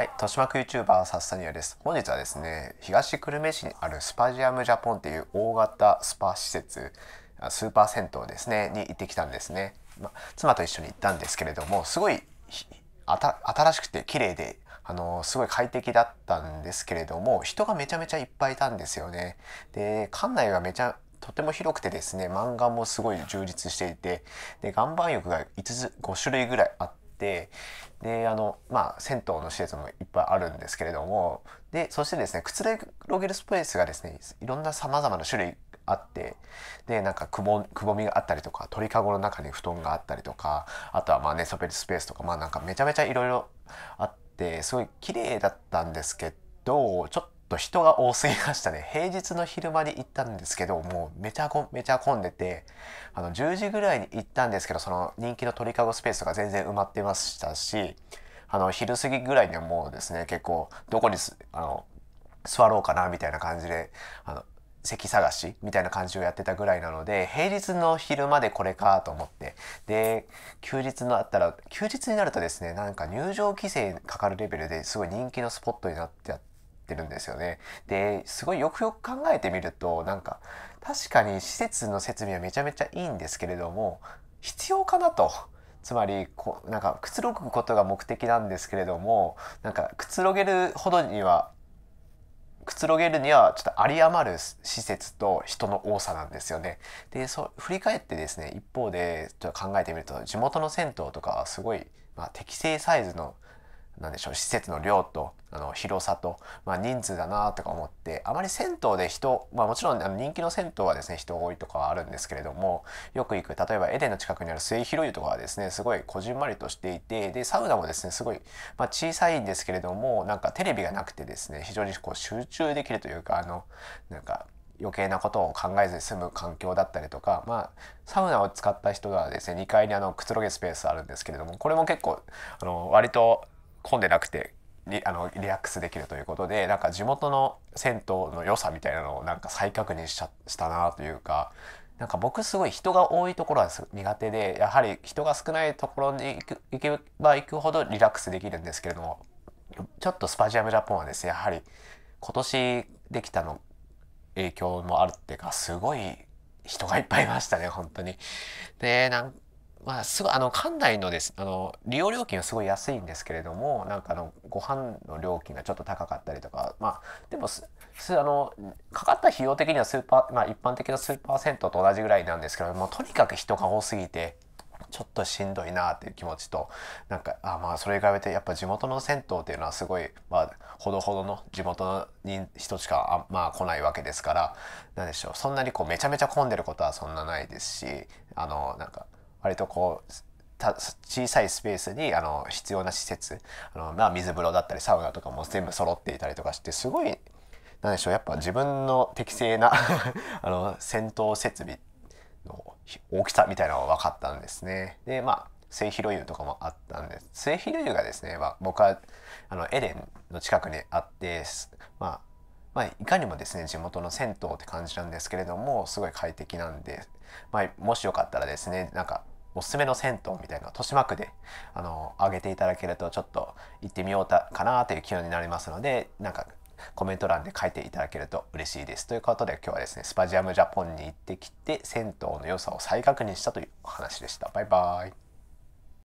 はい、豊島区 YouTuber さっさにアです。本日はですね、東久留米市にあるスパジアムジャポンっていう大型スパ施設、スーパー銭湯ですね、に行ってきたんですね。ま、妻と一緒に行ったんですけれども、すごい新しくて綺麗で、あのすごい快適だったんですけれども、人がめちゃめちゃいっぱいいたんですよね。で、館内がめちゃとても広くてですね、漫画もすごい充実していて、で、岩盤浴が5つ、5種類ぐらいあって、てであのまあ銭湯の施設もいっぱいあるんですけれどもでそしてですねくつろげるスペースがですねいろんなさまざまな種類あってでなんかくぼくぼみがあったりとか鳥かごの中に布団があったりとかあとはまあ寝そべるスペースとかまあなんかめちゃめちゃいろいろあってすごい綺麗だったんですけどちょっとと人が多すぎましたね。平日の昼間に行ったんですけど、もうめちゃこめちゃ混んでて、あの、10時ぐらいに行ったんですけど、その人気の鳥かごスペースとか全然埋まってましたし、あの、昼過ぎぐらいにはもうですね、結構、どこにあの、座ろうかな、みたいな感じで、あの、席探しみたいな感じをやってたぐらいなので、平日の昼までこれかと思って。で、休日のあったら、休日になるとですね、なんか入場規制かかるレベルですごい人気のスポットになってあって、ってるんですよね。で、すごいよくよく考えてみると、なんか、確かに施設の設備はめちゃめちゃいいんですけれども、必要かなと。つまりこなんかくつろぐことが目的なんですけれどもなんかくつろげるほどにはくつろげるにはちょっと有り余る施設と人の多さなんですよね。でそう振り返ってですね一方でちょっと考えてみると地元の銭湯とかはすごい、まあ、適正サイズの何でしょう施設の量とあの広さと、まあ、人数だなとか思ってあまり銭湯で人、まあ、もちろんあの人気の銭湯はですね人多いとかはあるんですけれどもよく行く例えばエデンの近くにある末広湯とかはですねすごいこじんまりとしていてでサウナもですねすごい、まあ、小さいんですけれどもなんかテレビがなくてですね非常にこう集中できるというかあのなんか余計なことを考えずに済む環境だったりとか、まあ、サウナを使った人がですね2階にあのくつろげスペースあるんですけれどもこれも結構あの割と混んでなくてリあのリラックスできるということでなんか地元の銭湯の良さみたいなのをなんか再確認ししたなというかなんか僕すごい人が多いところは苦手でやはり人が少ないところに行く行けば行くほどリラックスできるんですけれどもちょっとスパジアムジャポンはですねやはり今年できたの影響もあるっていうかすごい人がいっぱいいましたね本当に。でなんまあ、すごいあの館内のですあの利用料金はすごい安いんですけれどもなんかあのご飯の料金がちょっと高かったりとかまあでもすあのかかった費用的にはスーパー、まあ、一般的なスーパー銭湯と同じぐらいなんですけどもとにかく人が多すぎてちょっとしんどいなっていう気持ちとなんかあまあそれに比べてやっぱ地元の銭湯っていうのはすごいまあほどほどの地元の人しかあまあ来ないわけですから何でしょうそんなにこうめちゃめちゃ混んでることはそんなないですしあのなんか。割とこう小さいスペースにあの必要な施設あの、まあ、水風呂だったりサウナとかも全部揃っていたりとかしてすごいなんでしょうやっぱ自分の適正な あの戦闘設備の大きさみたいなのが分かったんですね。でまあ末広湯とかもあったんです末広湯がですね、まあ、僕はあのエレンの近くにあって、まあ、まあ、いかにもですね地元の銭湯って感じなんですけれどもすごい快適なんで、まあ、もしよかったらですねなんかおすすめの銭湯みたいな豊島区であの上げていただけるとちょっと行ってみようかなという気温になりますのでなんかコメント欄で書いていただけると嬉しいです。ということで今日はですねスパジアムジャポンに行ってきて銭湯の良さを再確認したというお話でした。バイバーイ